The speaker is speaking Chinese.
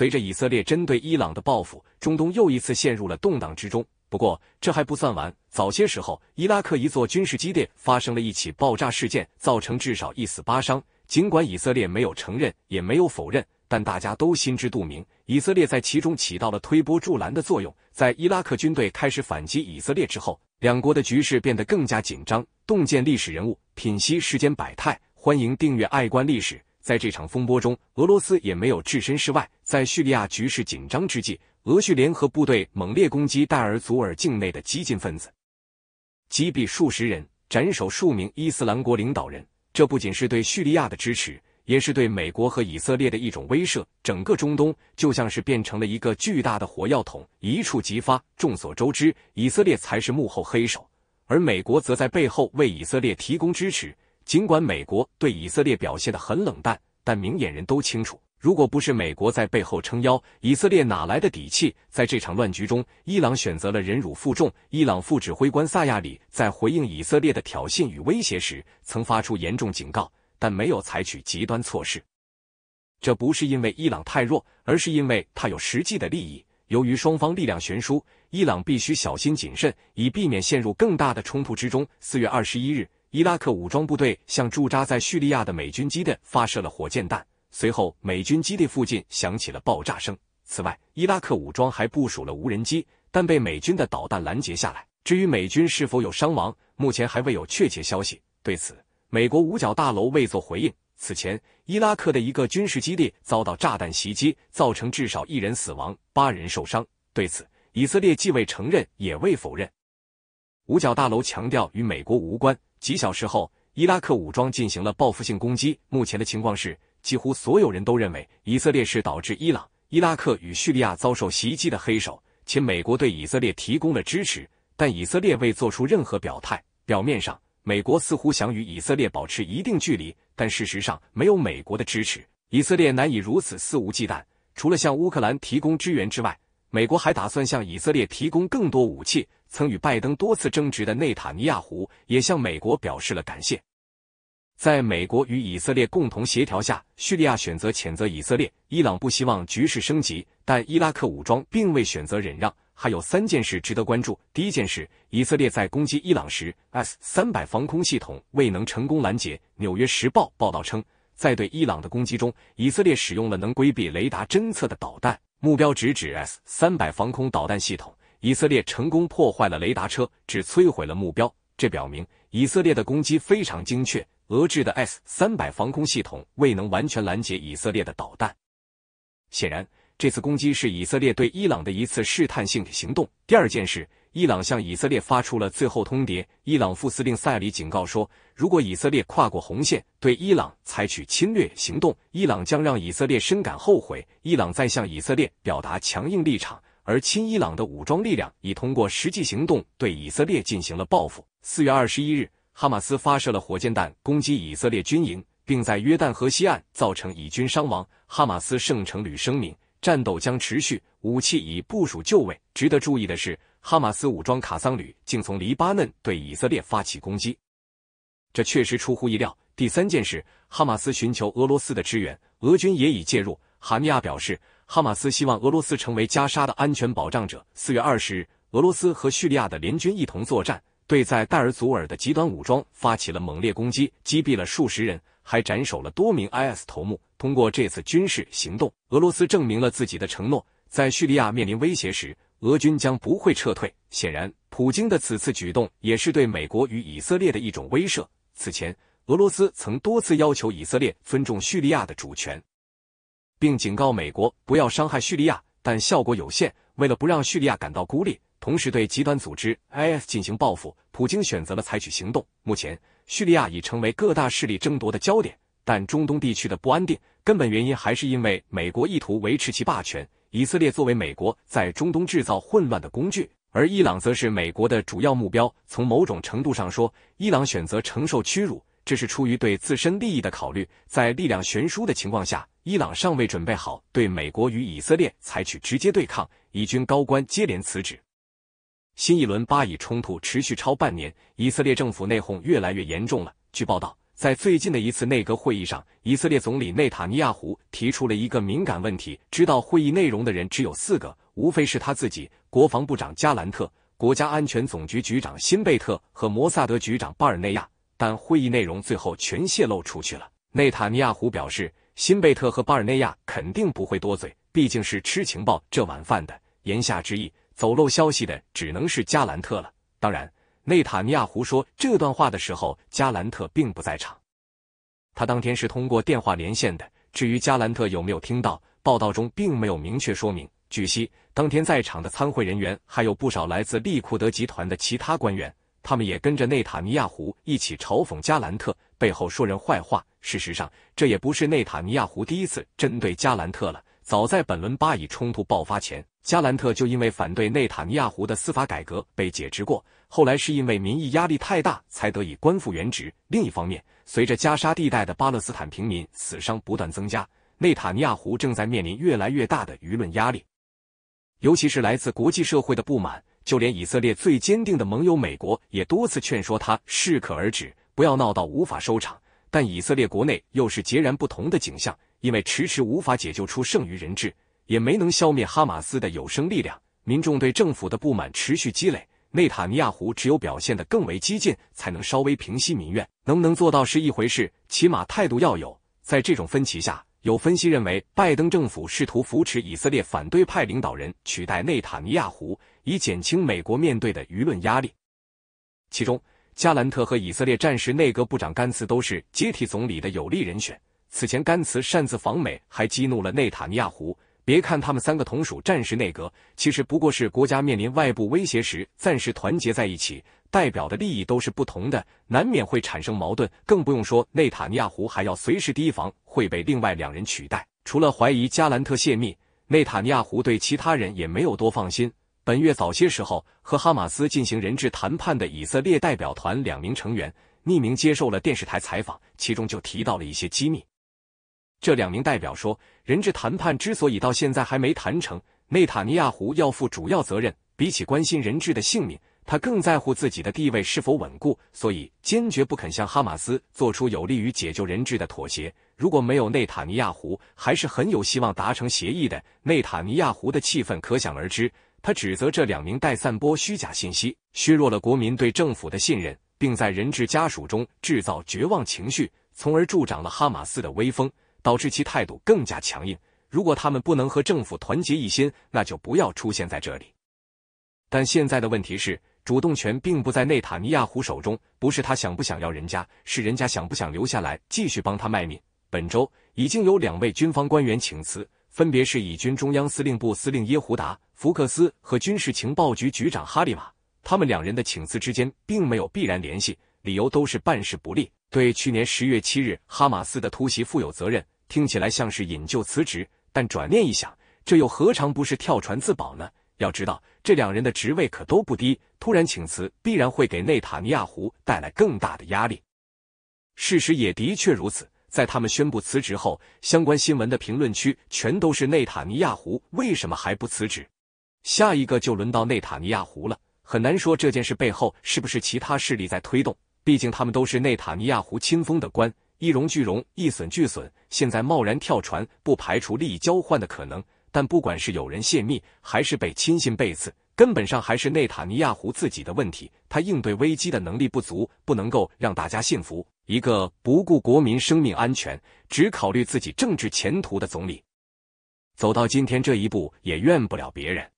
随着以色列针对伊朗的报复，中东又一次陷入了动荡之中。不过，这还不算完。早些时候，伊拉克一座军事基地发生了一起爆炸事件，造成至少一死八伤。尽管以色列没有承认，也没有否认，但大家都心知肚明，以色列在其中起到了推波助澜的作用。在伊拉克军队开始反击以色列之后，两国的局势变得更加紧张。洞见历史人物，品析世间百态，欢迎订阅《爱观历史》。在这场风波中，俄罗斯也没有置身事外。在叙利亚局势紧张之际，俄叙联合部队猛烈攻击戴尔祖尔境内的激进分子，击毙数十人，斩首数名伊斯兰国领导人。这不仅是对叙利亚的支持，也是对美国和以色列的一种威慑。整个中东就像是变成了一个巨大的火药桶，一触即发。众所周知，以色列才是幕后黑手，而美国则在背后为以色列提供支持。尽管美国对以色列表现的很冷淡，但明眼人都清楚，如果不是美国在背后撑腰，以色列哪来的底气？在这场乱局中，伊朗选择了忍辱负重。伊朗副指挥官萨亚里在回应以色列的挑衅与威胁时，曾发出严重警告，但没有采取极端措施。这不是因为伊朗太弱，而是因为他有实际的利益。由于双方力量悬殊，伊朗必须小心谨慎，以避免陷入更大的冲突之中。四月二十一日。伊拉克武装部队向驻扎在叙利亚的美军基地发射了火箭弹，随后美军基地附近响起了爆炸声。此外，伊拉克武装还部署了无人机，但被美军的导弹拦截下来。至于美军是否有伤亡，目前还未有确切消息。对此，美国五角大楼未作回应。此前，伊拉克的一个军事基地遭到炸弹袭击，造成至少一人死亡，八人受伤。对此，以色列既未承认也未否认。五角大楼强调与美国无关。几小时后，伊拉克武装进行了报复性攻击。目前的情况是，几乎所有人都认为以色列是导致伊朗、伊拉克与叙利亚遭受袭击的黑手，且美国对以色列提供了支持，但以色列未做出任何表态。表面上，美国似乎想与以色列保持一定距离，但事实上，没有美国的支持，以色列难以如此肆无忌惮。除了向乌克兰提供支援之外，美国还打算向以色列提供更多武器。曾与拜登多次争执的内塔尼亚胡也向美国表示了感谢。在美国与以色列共同协调下，叙利亚选择谴责以色列。伊朗不希望局势升级，但伊拉克武装并未选择忍让。还有三件事值得关注。第一件事，以色列在攻击伊朗时，S 三百防空系统未能成功拦截。纽约时报报道称，在对伊朗的攻击中，以色列使用了能规避雷达侦测的导弹，目标直指 S 三百防空导弹系统。以色列成功破坏了雷达车，只摧毁了目标。这表明以色列的攻击非常精确。俄制的 S 三百防空系统未能完全拦截以色列的导弹。显然，这次攻击是以色列对伊朗的一次试探性的行动。第二件事，伊朗向以色列发出了最后通牒。伊朗副司令赛里警告说，如果以色列跨过红线，对伊朗采取侵略行动，伊朗将让以色列深感后悔。伊朗在向以色列表达强硬立场。而亲伊朗的武装力量已通过实际行动对以色列进行了报复。四月二十一日，哈马斯发射了火箭弹攻击以色列军营，并在约旦河西岸造成以军伤亡。哈马斯圣城旅声明，战斗将持续，武器已部署就位。值得注意的是，哈马斯武装卡桑旅竟从黎巴嫩对以色列发起攻击，这确实出乎意料。第三件事，哈马斯寻求俄罗斯的支援，俄军也已介入。哈尼亚表示。哈马斯希望俄罗斯成为加沙的安全保障者。四月二十日，俄罗斯和叙利亚的联军一同作战，对在代尔祖尔的极端武装发起了猛烈攻击，击毙了数十人，还斩首了多名 IS 头目。通过这次军事行动，俄罗斯证明了自己的承诺：在叙利亚面临威胁时，俄军将不会撤退。显然，普京的此次举动也是对美国与以色列的一种威慑。此前，俄罗斯曾多次要求以色列尊重叙利亚的主权。并警告美国不要伤害叙利亚，但效果有限。为了不让叙利亚感到孤立，同时对极端组织 IS 进行报复，普京选择了采取行动。目前，叙利亚已成为各大势力争夺的焦点。但中东地区的不安定，根本原因还是因为美国意图维持其霸权。以色列作为美国在中东制造混乱的工具，而伊朗则是美国的主要目标。从某种程度上说，伊朗选择承受屈辱，这是出于对自身利益的考虑。在力量悬殊的情况下。伊朗尚未准备好对美国与以色列采取直接对抗。以军高官接连辞职，新一轮巴以冲突持续超半年，以色列政府内讧越来越严重了。据报道，在最近的一次内阁会议上，以色列总理内塔尼亚胡提出了一个敏感问题，知道会议内容的人只有四个，无非是他自己、国防部长加兰特、国家安全总局局长辛贝特和摩萨德局长巴尔内亚。但会议内容最后全泄露出去了。内塔尼亚胡表示。辛贝特和巴尔内亚肯定不会多嘴，毕竟是吃情报这碗饭的。言下之意，走漏消息的只能是加兰特了。当然，内塔尼亚胡说这段话的时候，加兰特并不在场，他当天是通过电话连线的。至于加兰特有没有听到，报道中并没有明确说明。据悉，当天在场的参会人员还有不少来自利库德集团的其他官员，他们也跟着内塔尼亚胡一起嘲讽加兰特。背后说人坏话。事实上，这也不是内塔尼亚胡第一次针对加兰特了。早在本轮巴以冲突爆发前，加兰特就因为反对内塔尼亚胡的司法改革被解职过，后来是因为民意压力太大才得以官复原职。另一方面，随着加沙地带的巴勒斯坦平民死伤不断增加，内塔尼亚胡正在面临越来越大的舆论压力，尤其是来自国际社会的不满。就连以色列最坚定的盟友美国也多次劝说他适可而止。不要闹到无法收场，但以色列国内又是截然不同的景象，因为迟迟无法解救出剩余人质，也没能消灭哈马斯的有生力量，民众对政府的不满持续积累。内塔尼亚胡只有表现得更为激进，才能稍微平息民怨。能不能做到是一回事，起码态度要有。在这种分歧下，有分析认为，拜登政府试图扶持以色列反对派领导人取代内塔尼亚胡，以减轻美国面对的舆论压力。其中。加兰特和以色列战时内阁部长甘茨都是接替总理的有力人选。此前，甘茨擅自访美，还激怒了内塔尼亚胡。别看他们三个同属战时内阁，其实不过是国家面临外部威胁时暂时团结在一起，代表的利益都是不同的，难免会产生矛盾。更不用说内塔尼亚胡还要随时提防会被另外两人取代。除了怀疑加兰特泄密，内塔尼亚胡对其他人也没有多放心。本月早些时候，和哈马斯进行人质谈判的以色列代表团两名成员匿名接受了电视台采访，其中就提到了一些机密。这两名代表说，人质谈判之所以到现在还没谈成，内塔尼亚胡要负主要责任。比起关心人质的性命，他更在乎自己的地位是否稳固，所以坚决不肯向哈马斯做出有利于解救人质的妥协。如果没有内塔尼亚胡，还是很有希望达成协议的。内塔尼亚胡的气氛可想而知。他指责这两名代散播虚假信息，削弱了国民对政府的信任，并在人质家属中制造绝望情绪，从而助长了哈马斯的威风，导致其态度更加强硬。如果他们不能和政府团结一心，那就不要出现在这里。但现在的问题是，主动权并不在内塔尼亚胡手中，不是他想不想要人家，是人家想不想留下来继续帮他卖命。本周已经有两位军方官员请辞。分别是以军中央司令部司令耶胡达·福克斯和军事情报局局长哈利马，他们两人的请辞之间并没有必然联系，理由都是办事不力，对去年十月七日哈马斯的突袭负有责任。听起来像是引咎辞职，但转念一想，这又何尝不是跳船自保呢？要知道，这两人的职位可都不低，突然请辞必然会给内塔尼亚胡带来更大的压力。事实也的确如此。在他们宣布辞职后，相关新闻的评论区全都是内塔尼亚胡为什么还不辞职？下一个就轮到内塔尼亚胡了，很难说这件事背后是不是其他势力在推动。毕竟他们都是内塔尼亚胡亲封的官，一荣俱荣，一损俱损。现在贸然跳船，不排除利益交换的可能。但不管是有人泄密，还是被亲信背刺，根本上还是内塔尼亚胡自己的问题。他应对危机的能力不足，不能够让大家信服。一个不顾国民生命安全，只考虑自己政治前途的总理，走到今天这一步，也怨不了别人。